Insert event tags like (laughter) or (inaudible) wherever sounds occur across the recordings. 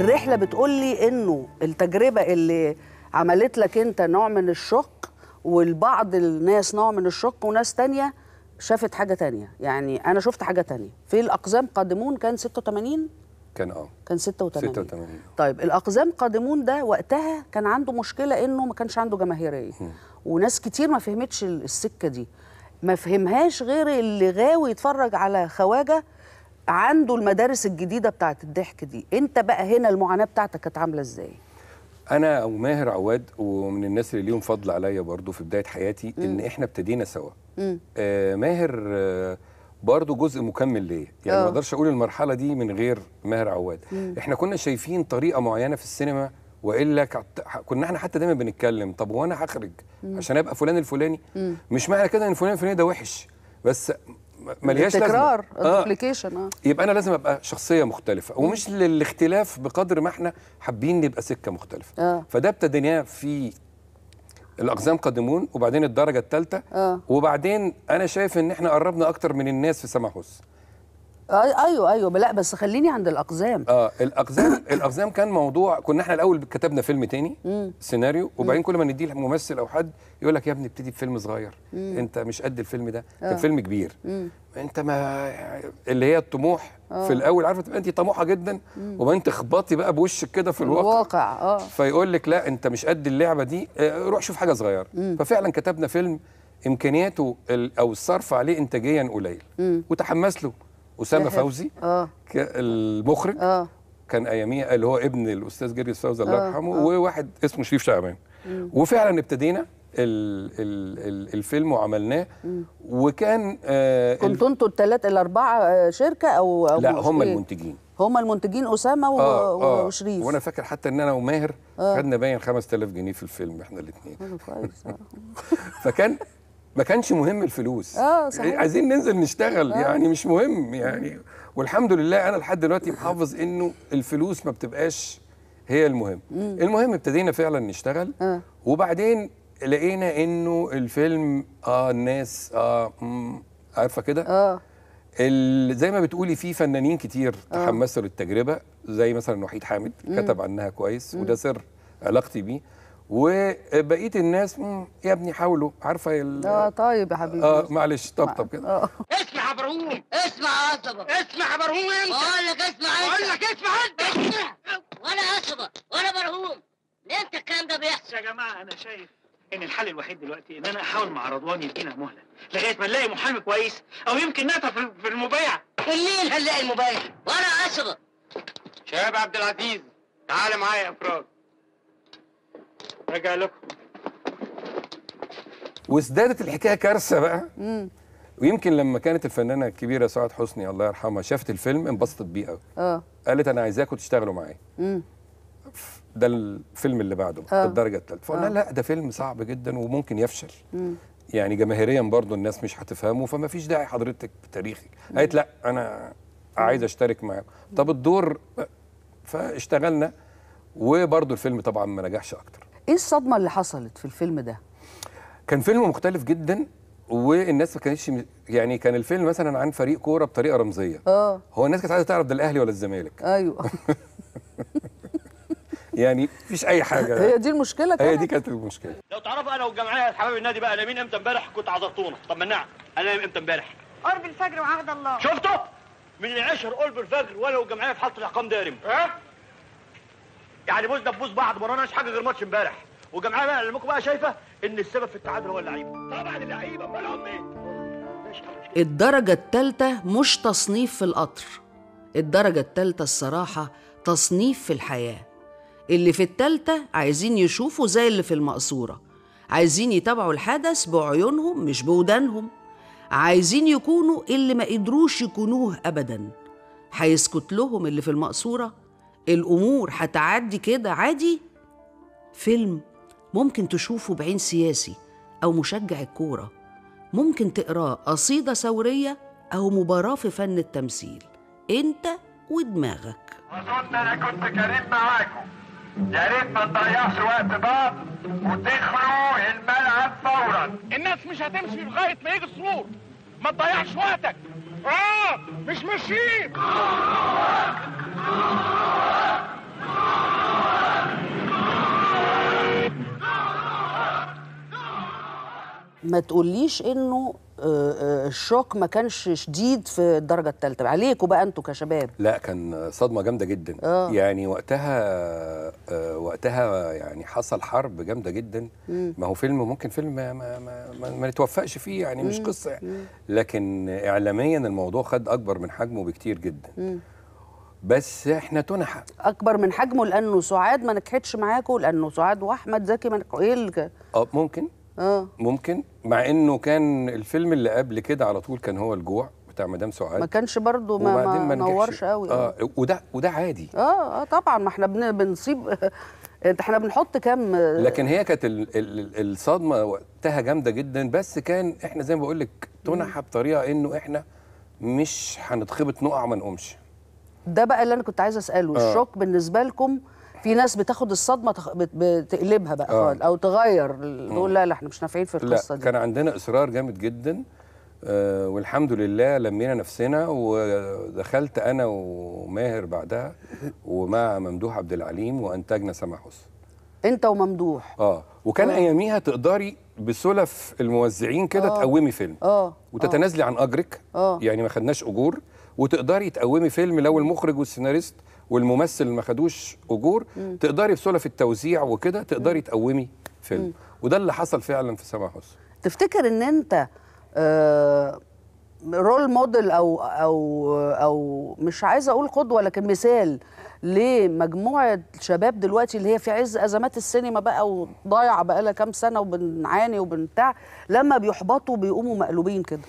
الرحله بتقول لي انه التجربه اللي عملت لك انت نوع من الشق والبعض الناس نوع من الشق وناس تانية شافت حاجه تانية يعني انا شفت حاجه تانية في الاقزام قادمون كان 86 كان اه كان 86 86 طيب الاقزام قادمون ده وقتها كان عنده مشكله انه ما كانش عنده جماهيريه وناس كتير ما فهمتش السكه دي ما فهمهاش غير اللي غاوي يتفرج على خواجه عنده المدارس الجديده بتاعت الضحك دي انت بقى هنا المعاناه بتاعتك كانت عامله ازاي انا وماهر عواد ومن الناس اللي ليهم فضل عليا برضو في بدايه حياتي م. ان احنا ابتدينا سوا آه ماهر آه برضه جزء مكمل ليا يعني أوه. ما اه. اقدرش اقول المرحله دي من غير ماهر عواد مم. احنا كنا شايفين طريقه معينه في السينما والا كنا احنا حتى دايما بنتكلم طب وانا هخرج عشان ابقى فلان الفلاني مم. مش معنى كده ان فلان الفلاني ده وحش بس ملياش لازمه تكرار آه. آه. يبقى انا لازم ابقى شخصيه مختلفه ومش للاختلاف بقدر ما احنا حابين نبقى سكه مختلفه آه. فده ابتديناه في الاقزام قادمون وبعدين الدرجه الثالثه آه. وبعدين انا شايف ان احنا قربنا اكتر من الناس في سماحوس ايوه ايوه لا بس خليني عند الاقزام اه الاقزام الاقزام كان موضوع كنا احنا الاول كتبنا فيلم تاني مم. سيناريو وبعدين كل ما نديه لممثل او حد يقول لك يا ابني ابتدي بفيلم صغير مم. انت مش قد الفيلم ده كان آه. فيلم كبير مم. انت ما اللي هي الطموح آه. في الاول عارفه تبقى انت طموحه جدا وبعدين تخبطي بقى بوشك كده في الواقع الواقع اه فيقول لك لا انت مش قد اللعبه دي آه، روح شوف حاجه صغيره ففعلا كتبنا فيلم امكانياته او الصرف عليه انتاجيا قليل وتحمس له اسامه فوزي اه المخرج اه كان اياميها اللي هو ابن الاستاذ جرجس فوزي الله آه. يرحمه آه. وواحد اسمه شريف شعبان وفعلا ابتدينا الفيلم وعملناه مم. وكان آه كنتوا انتوا الثلاثه الاربعه آه، شركه او, أو لا هم المنتجين هم المنتجين اسامه آه آه وشريف وانا فاكر حتى ان انا وماهر آه خدنا باين 5000 جنيه في الفيلم احنا الاثنين (laughs) (laughs) فكان ما كانش مهم الفلوس اه صحيح عايزين ننزل نشتغل آه. يعني مش مهم يعني والحمد لله انا لحد دلوقتي محافظ انه الفلوس ما بتبقاش هي المهم مم. المهم ابتدينا فعلا نشتغل آه. وبعدين لقينا انه الفيلم اه الناس اه عارفه كده اه زي ما بتقولي في فنانين كتير آه. تحمسوا للتجربه زي مثلا وحيد حامد مم. كتب عنها كويس مم. وده سر علاقتي بيه وبقيه الناس يا ابني حاولوا عارفه ال... اه طيب يا حبيبي اه معلش طب طب كده آه. اسمع برهوم اسمع يا عصبه اسمع يا برهوم انت اقول لك اسمع انت اقول لك اسمع انت اسمع ولا عصبه ولا برهوم ليه انت الكلام ده بيحصل يا جماعه انا شايف ان الحل الوحيد دلوقتي ان انا احاول مع رضوان يدينا مهله لغايه ما نلاقي محامي كويس او يمكن نقطع في المبايعه الليل هنلاقي المبايعه ولا عصبه شباب عبد العزيز تعال معايا يا افراد رجع لكم وازدادت الحكايه كارثه بقى مم. ويمكن لما كانت الفنانه الكبيره سعاد حسني الله يرحمها شافت الفيلم انبسطت بيه قوي اه قالت انا عايزاكم تشتغلوا معايا ده الفيلم اللي بعده آه. الدرجه الثالثه فقلنا اه. لا ده فيلم صعب جدا وممكن يفشل مم. يعني جماهيريا برضو الناس مش هتفهمه فما فيش داعي حضرتك بتاريخك قالت لا انا عايز اشترك معاكم طب الدور فاشتغلنا وبرضو الفيلم طبعا ما نجحش اكتر ايه الصدمه اللي حصلت في الفيلم ده كان فيلم مختلف جدا والناس ما كانتش يعني كان الفيلم مثلا عن فريق كوره بطريقه رمزيه اه هو الناس كانت عايزه تعرف ده الاهلي ولا الزمالك ايوه (laughs) يعني مفيش اي حاجه هي دي المشكله كانت هي دي كانت المشكله لو تعرفوا انا والجمعيه حبايب النادي بقى لمين امتى امبارح كنت عذرتونا طب ما نعم، انا امتى امبارح قرب الفجر وعهد الله شفته من العشر قرب الفجر وانا والجمعيه في حاله الاحكام دارم ها يعني بوزنا ببوز بعض ما وراناش حاجه غير ماتش امبارح والجمعيه بقى اللي بقى شايفه ان السبب في التعادل هو اللعيبه طبعا اللعيبه امال امي الدرجه الثالثه مش تصنيف في القطر الدرجه الثالثه الصراحه تصنيف في الحياه اللي في التالتة عايزين يشوفوا زي اللي في المقصورة عايزين يتابعوا الحدث بعيونهم مش بودانهم عايزين يكونوا اللي ما قدروش يكونوه أبدا هيسكت لهم اللي في المقصورة الامور هتعدي كده عادي فيلم ممكن تشوفه بعين سياسي او مشجع الكوره ممكن تقراه قصيده ثوريه او مباراه في فن التمثيل انت ودماغك أظن انا كنت كريم معاكم يا ريت ما تضيعش وقت بعض وتخلوا الملعب فورا الناس مش هتمشي لغايه ما يجي السرور ما تضيعش وقتك اه مش ماشيين ما تقوليش انه آه، آه، الشوك ما كانش شديد في الدرجه الثالثه عليكم بقى انتوا كشباب لا كان صدمه جامده جدا آه. يعني وقتها آه، وقتها يعني حصل حرب جامده جدا مم. ما هو فيلم ممكن فيلم ما ما ما, ما نتوفقش فيه يعني مش قصه يعني. لكن اعلاميا الموضوع خد اكبر من حجمه بكتير جدا مم. بس احنا تنحى اكبر من حجمه لانه سعاد ما نجحتش معاكم لانه سعاد واحمد زكي ما نجحوا إيه اه ممكن اه ممكن مع انه كان الفيلم اللي قبل كده على طول كان هو الجوع بتاع مدام سعاد ما كانش برضه ما, ما, ما نورش قوي اه وده وده عادي اه اه طبعا ما احنا بن بنصيب (laughs) احنا بنحط كام لكن هي كانت الصدمه وقتها جامده جدا بس كان احنا زي ما بقول لك تنحى بطريقه انه احنا مش هنتخبط نقع ما نقومش ده بقى اللي انا كنت عايزه اساله آه. الشوك بالنسبه لكم في ناس بتاخد الصدمه بتقلبها بقى آه. او تغير تقول لا لا احنا مش نافعين في القصه دي كان عندنا اصرار جامد جدا آه والحمد لله لمينا نفسنا ودخلت انا وماهر بعدها ومع ممدوح عبد العليم وانتجنا سما حسن انت وممدوح اه وكان آه. اياميها تقدري بسلف الموزعين كده آه. تقومي فيلم اه, آه. وتتنازلي عن اجرك آه. يعني ما خدناش اجور وتقدري تقومي فيلم لو المخرج والسيناريست والممثل ما خدوش اجور مم. تقدري في التوزيع وكده تقدري تقومي فيلم مم. وده اللي حصل فعلا في سماح حسن تفتكر ان انت آه رول موديل او او او مش عايزه اقول قدوه لكن مثال لمجموعه شباب دلوقتي اللي هي في عز ازمات السينما بقى وضايعه بقى لها كام سنه وبنعاني وبنتع لما بيحبطوا بيقوموا مقلوبين كده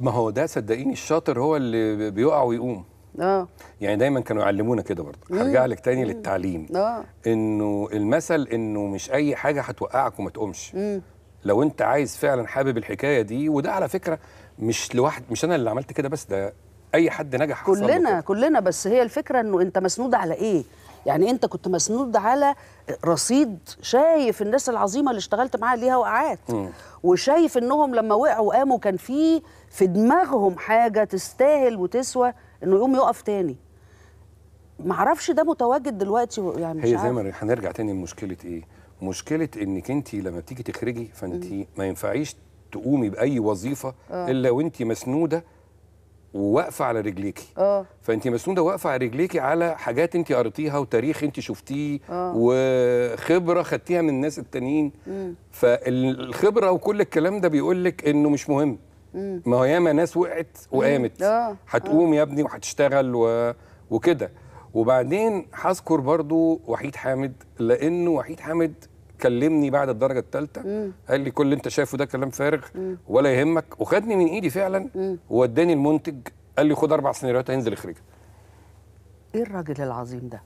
ما هو ده صدقيني الشاطر هو اللي بيقع ويقوم اه يعني دايما كانوا يعلمونا كده برضه هرجع لك تاني مم. للتعليم اه انه المثل انه مش اي حاجه هتوقعك وما تقومش مم. لو انت عايز فعلا حابب الحكايه دي وده على فكره مش لوحد مش انا اللي عملت كده بس ده اي حد نجح كلنا كلنا بس هي الفكره انه انت مسنود على ايه يعني انت كنت مسنود على رصيد شايف الناس العظيمه اللي اشتغلت معاها ليها وقعات وشايف انهم لما وقعوا قاموا كان في في دماغهم حاجه تستاهل وتسوى انه يقوم يقف تاني معرفش ده متواجد دلوقتي يعني مش هي زي ما هنرجع تاني لمشكله ايه مشكله انك انت لما بتيجي تخرجي فانت ما ينفعيش تقومي باي وظيفه آه. الا وانت مسنوده وواقفه على رجليكي اه فانت مسنوده واقفه على رجليكي على حاجات انت قريتيها وتاريخ انت شفتيه أوه. وخبره خدتيها من الناس التانيين فالخبره وكل الكلام ده بيقول لك انه مش مهم مم. ما هو ياما ناس وقعت وقامت آه. هتقوم آه. يا ابني وهتشتغل و... وكده وبعدين هذكر برضو وحيد حامد لانه وحيد حامد كلمني بعد الدرجه الثالثه قال لي كل اللي انت شايفه ده كلام فارغ مم. ولا يهمك وخدني من ايدي فعلا ووداني المنتج قال لي خد اربع سيناريوهات هينزل يخرجها ايه الراجل العظيم ده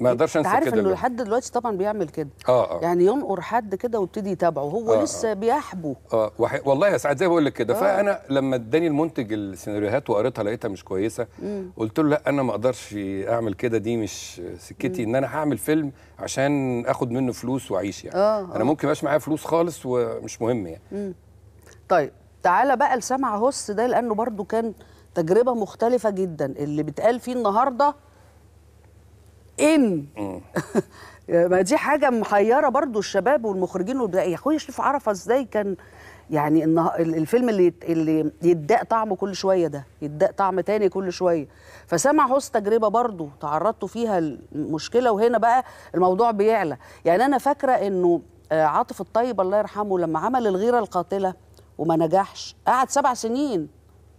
ما اقدرش انسى عارف انه لحد دلوقتي طبعا بيعمل كده آه آه. يعني ينقر حد كده ويبتدي يتابعه هو آه, آه. لسه آه. بيحبو اه وح... والله يا سعد زي ما بقول لك كده آه. فانا لما اداني المنتج السيناريوهات وقريتها لقيتها مش كويسه مم. قلت له لا انا ما اقدرش اعمل كده دي مش سكتي مم. ان انا هعمل فيلم عشان اخد منه فلوس واعيش يعني آه آه. انا ممكن ماش معايا فلوس خالص ومش مهم يعني مم. طيب تعالى بقى لسمع هوس ده لانه برده كان تجربه مختلفه جدا اللي بتقال فيه النهارده ان (laughs) ما دي حاجه محيره برضو الشباب والمخرجين والبدايه يا اخويا شريف عرفه ازاي كان يعني الفيلم اللي اللي يدق طعمه كل شويه ده يدق طعم تاني كل شويه فسمع حس تجربه برضه تعرضتوا فيها المشكله وهنا بقى الموضوع بيعلى يعني انا فاكره انه آه، عاطف الطيب الله يرحمه لما عمل الغيره القاتله وما نجحش قعد سبع سنين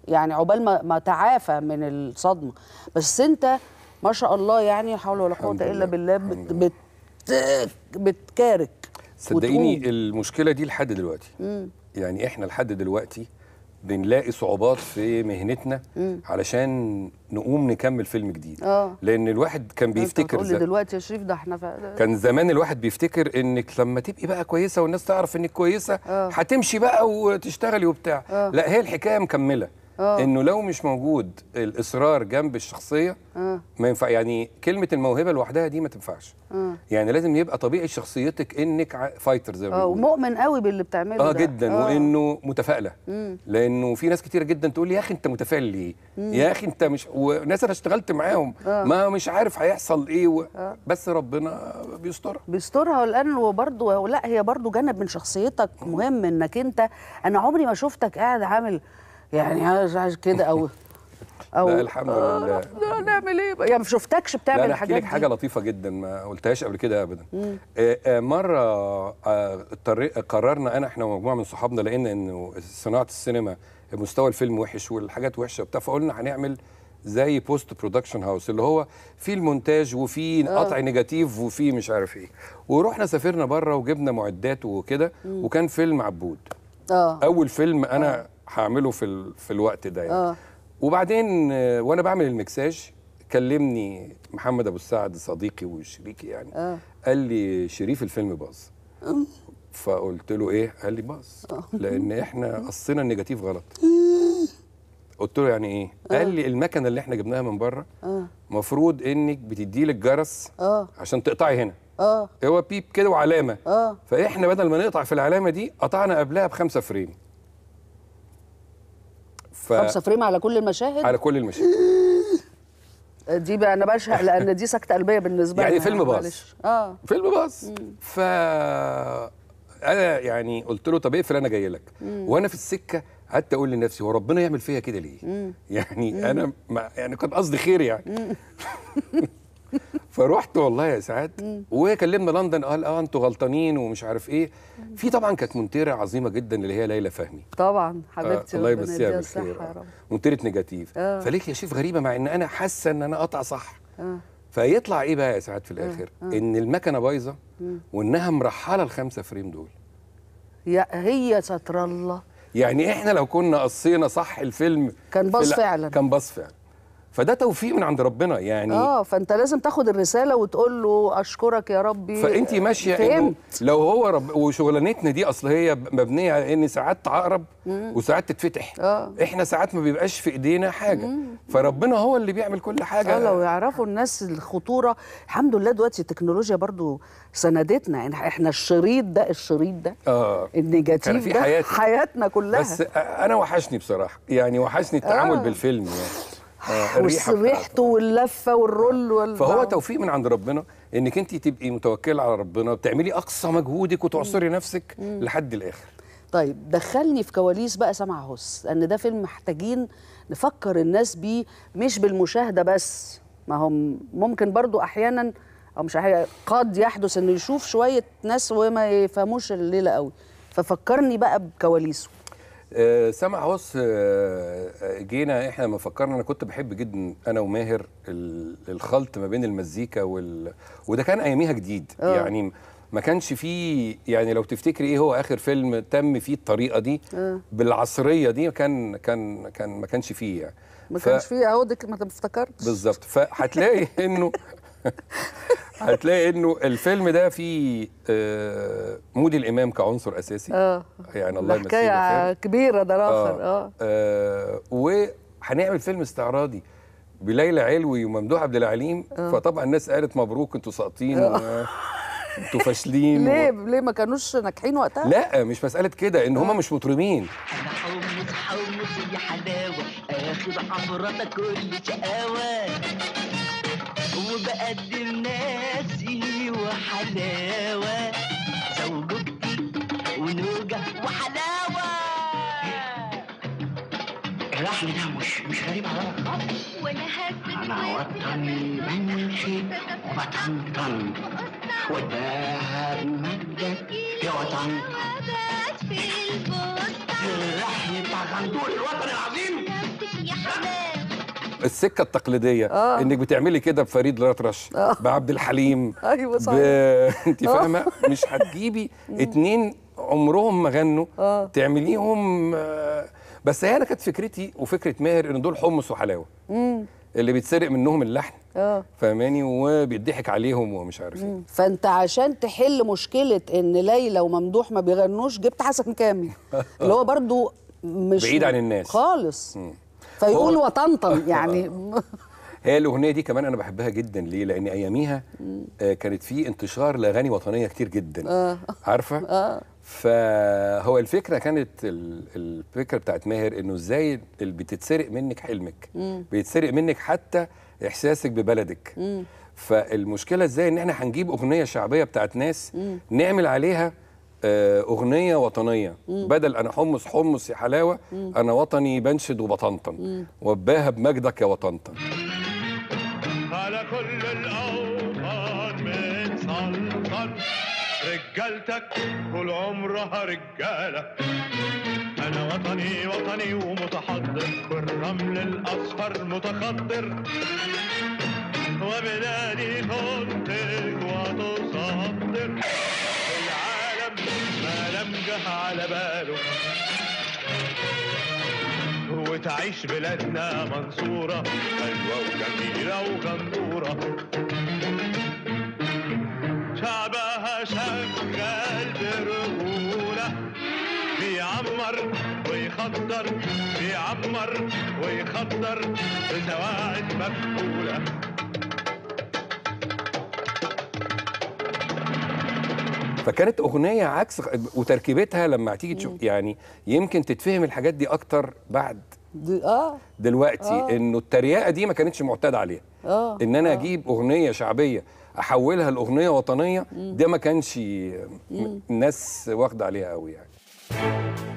يعني عقبال ما تعافى من الصدمه بس انت ما شاء الله يعني حول ولا قوه الا بالله بت بت بتكارك صدقيني المشكله دي لحد دلوقتي مم. يعني احنا لحد دلوقتي بنلاقي صعوبات في مهنتنا مم. علشان نقوم نكمل فيلم جديد آه. لان الواحد كان بيفتكر زمان دلوقتي يا شريف ده احنا ف... كان زمان الواحد بيفتكر انك لما تبقي بقى كويسه والناس تعرف انك كويسه آه. هتمشي آه. بقى وتشتغلي وبتاع آه. لا هي الحكايه مكمله أوه. انه لو مش موجود الاصرار جنب الشخصيه أوه. ما ينفع يعني كلمه الموهبه لوحدها دي ما تنفعش أوه. يعني لازم يبقى طبيعي شخصيتك انك فايتر زي ما آه، بيقولوا ومؤمن قوي باللي بتعمله اه ده. جدا أوه. وانه متفائله لانه في ناس كتير جدا تقول لي يا اخي انت متفائل ليه يا اخي انت مش وناس انا اشتغلت معاهم آه. ما مش عارف هيحصل ايه و... آه. بس ربنا بيسترها بيسترها لان وبرده لا هي برده جانب من شخصيتك مهم انك انت انا عمري ما شفتك قاعد عامل يعني عايز كده او (laughs) او لا الحمد آه، لله لا نعمل ايه يعني ما شفتكش بتعمل الحاجات دي هحكي لك حاجه لطيفه جدا ما قلتهاش قبل كده ابدا آآ آه، آه، مره آآ قررنا انا احنا ومجموعه من صحابنا لقينا انه صناعه السينما مستوى الفيلم وحش والحاجات وحشه وبتاع فقلنا هنعمل زي بوست برودكشن هاوس اللي هو في المونتاج وفي قطع نيجاتيف وفي مش عارف ايه ورحنا سافرنا بره وجبنا معدات وكده وكان فيلم عبود اول فيلم انا أوه. هعمله في ال... في الوقت ده يعني. آه. وبعدين آه، وانا بعمل المكساج كلمني محمد ابو السعد صديقي وشريكي يعني آه. قال لي شريف الفيلم باظ فقلت له ايه قال لي باظ آه. لان احنا قصينا النيجاتيف غلط قلت له يعني ايه آه. قال لي المكنه اللي احنا جبناها من بره المفروض انك بتدي لك جرس آه. عشان تقطعي هنا اه هو بيب كده وعلامه اه فاحنا بدل ما نقطع في العلامه دي قطعنا قبلها بخمسه فريم ف... خمسه فريم على كل المشاهد على كل المشاهد دي بقى انا بشهق لان دي سكته قلبيه بالنسبه لي يعني فيلم باص اه فيلم باص ف انا يعني قلت له طب اقفل انا جاي لك وانا في السكه قعدت اقول لنفسي هو ربنا يعمل فيا كده ليه؟ مم. يعني مم. انا ما يعني كان قصدي خير يعني (laughs) فروحت والله يا سعاد وكلمنا لندن قال اه انتوا غلطانين ومش عارف ايه في طبعا كانت منتره عظيمه جدا اللي هي ليلى فهمي طبعا آه، حبيبتي آه الله يمسيها بالخير آه. منتره نيجاتيف آه. فليك يا شيف غريبه مع ان انا حاسه ان انا قطع صح آه. فيطلع ايه بقى يا سعاد في آه، الاخر آه. آه. ان المكنه بايظه وانها مرحله الخمسه فريم دول يا هي ستر الله يعني احنا لو كنا قصينا صح الفيلم كان باص فعلا كان باص فعلا فده توفيق من عند ربنا يعني اه فانت لازم تاخد الرساله وتقول له اشكرك يا ربي فانت ماشيه انه لو هو رب وشغلانتنا دي اصل هي مبنيه على ان ساعات تعقرب وساعات تتفتح آه. احنا ساعات ما بيبقاش في ايدينا حاجه مم. فربنا هو اللي بيعمل كل حاجه اه لو يعرفوا الناس الخطوره الحمد لله دلوقتي التكنولوجيا برضو سندتنا احنا الشريط ده الشريط ده اه النيجاتيف ده حياتي. حياتنا كلها بس انا وحشني بصراحه يعني وحشني التعامل آه. بالفيلم يعني آه، الريحه ريحته واللفه والرول آه. وال... فهو توفيق من عند ربنا انك انت تبقي متوكله على ربنا بتعملي اقصى مجهودك وتعصري نفسك مم. لحد الاخر طيب دخلني في كواليس بقى سمع هس لان ده فيلم محتاجين نفكر الناس بيه مش بالمشاهده بس ما هم ممكن برضو احيانا او مش احيانا قد يحدث انه يشوف شويه ناس وما يفهموش الليله قوي ففكرني بقى بكواليسه آه، سامع هوس آه، آه، جينا احنا لما فكرنا انا كنت بحب جدا انا وماهر الخلط ما بين المزيكا وال وده كان اياميها جديد أوه. يعني ما كانش فيه يعني لو تفتكري ايه هو اخر فيلم تم فيه الطريقه دي أوه. بالعصريه دي كان كان كان ما كانش فيه يعني ما كانش فيه اهو ما انت بالظبط فهتلاقي (laughs) انه (laughs) هتلاقي انه الفيلم ده فيه آه، مودي الامام كعنصر اساسي اه يعني الله يمسيه حكايه كبيره ده الاخر آه. اه, آه. وهنعمل فيلم استعراضي بليلى علوي وممدوح عبد العليم آه. فطبعا الناس قالت مبروك انتوا ساقطين انتوا فاشلين ليه و... ليه ما كانوش ناجحين وقتها؟ لا مش مساله كده ان هم مش مطربين انا حمص حمص يا حلاوه اخد حفرتك كل شقاوه وبقدم ناسي وحلاوة زوجتي ونوجة وحلاوة الرحلة ده مش مش غريب على خالص وانا هسكت انا وطني بمشي طن وده مجدك يا وطن في البستان الرحلة بتاع غندور الوطن العظيم نفسك يا حبايبي السكه التقليديه آه. انك بتعملي كده بفريد الاطرش آه. بعبد الحليم (laughs) ايوه صح ب... (laughs) انت فاهمه آه. (laughs) مش هتجيبي اتنين عمرهم ما غنوا آه. تعمليهم آه، بس هي انا كانت فكرتي وفكره ماهر ان دول حمص وحلاوه اللي بيتسرق منهم اللحن اه فاهماني وبيضحك عليهم ومش عارف ايه فانت عشان تحل مشكله ان ليلى وممدوح ما بيغنوش جبت حسن كامل اللي هو برضو مش بعيد عن الناس خالص مم. فيقول وطنطن (laughs) آه. يعني هي الاغنيه دي كمان انا بحبها جدا ليه لان اياميها آه، كانت في انتشار لاغاني وطنيه كتير جدا آه. عارفه آه. فهو الفكره كانت الفكره بتاعت ماهر انه ازاي اللي بتتسرق منك حلمك مم. بيتسرق منك حتى احساسك ببلدك مم. فالمشكله ازاي ان احنا هنجيب اغنيه شعبيه بتاعت ناس مم. نعمل عليها آه، اغنيه وطنيه مم. بدل انا حمص حمص يا حلاوه مم. انا وطني بنشد وبطنطن وباها بمجدك يا وطنطن على كل الاوطان من سلطن رجالتك طول عمرها رجاله انا وطني وطني ومتحضر والرمل الاصفر متخضر وبلادي تنتج وتصدر العالم جه على باله وتعيش بلادنا منصورة حلوة وجميلة وغنورة شعبها شغال برجولة بيعمر ويخدر بيعمر ويخدر بسواعد مكفولة فكانت اغنيه عكس وتركيبتها لما تيجي تشوف يعني يمكن تتفهم الحاجات دي اكتر بعد اه دلوقتي آه. انه التريقه دي ما كانتش معتاد عليها آه. ان انا آه. اجيب اغنيه شعبيه احولها لاغنيه وطنيه ده ما كانش الناس واخده عليها قوي يعني